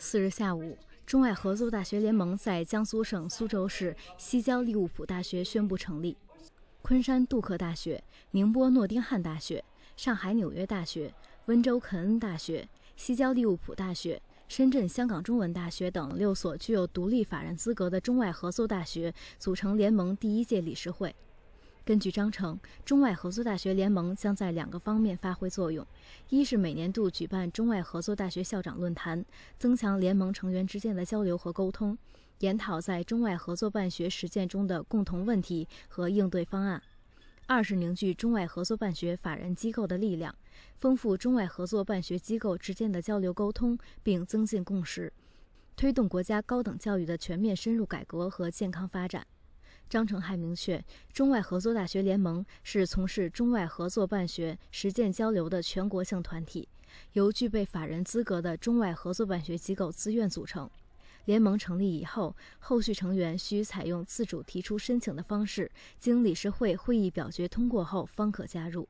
四日下午，中外合作大学联盟在江苏省苏州市西郊利物浦大学宣布成立。昆山杜克大学、宁波诺丁汉大学、上海纽约大学、温州肯恩大学、西郊利物浦大学、深圳香港中文大学等六所具有独立法人资格的中外合作大学组成联盟第一届理事会。根据章程，中外合作大学联盟将在两个方面发挥作用：一是每年度举办中外合作大学校长论坛，增强联盟成员之间的交流和沟通，研讨在中外合作办学实践中的共同问题和应对方案；二是凝聚中外合作办学法人机构的力量，丰富中外合作办学机构之间的交流沟通，并增进共识，推动国家高等教育的全面深入改革和健康发展。章程还明确，中外合作大学联盟是从事中外合作办学实践交流的全国性团体，由具备法人资格的中外合作办学机构自愿组成。联盟成立以后，后续成员需采用自主提出申请的方式，经理事会会议表决通过后方可加入。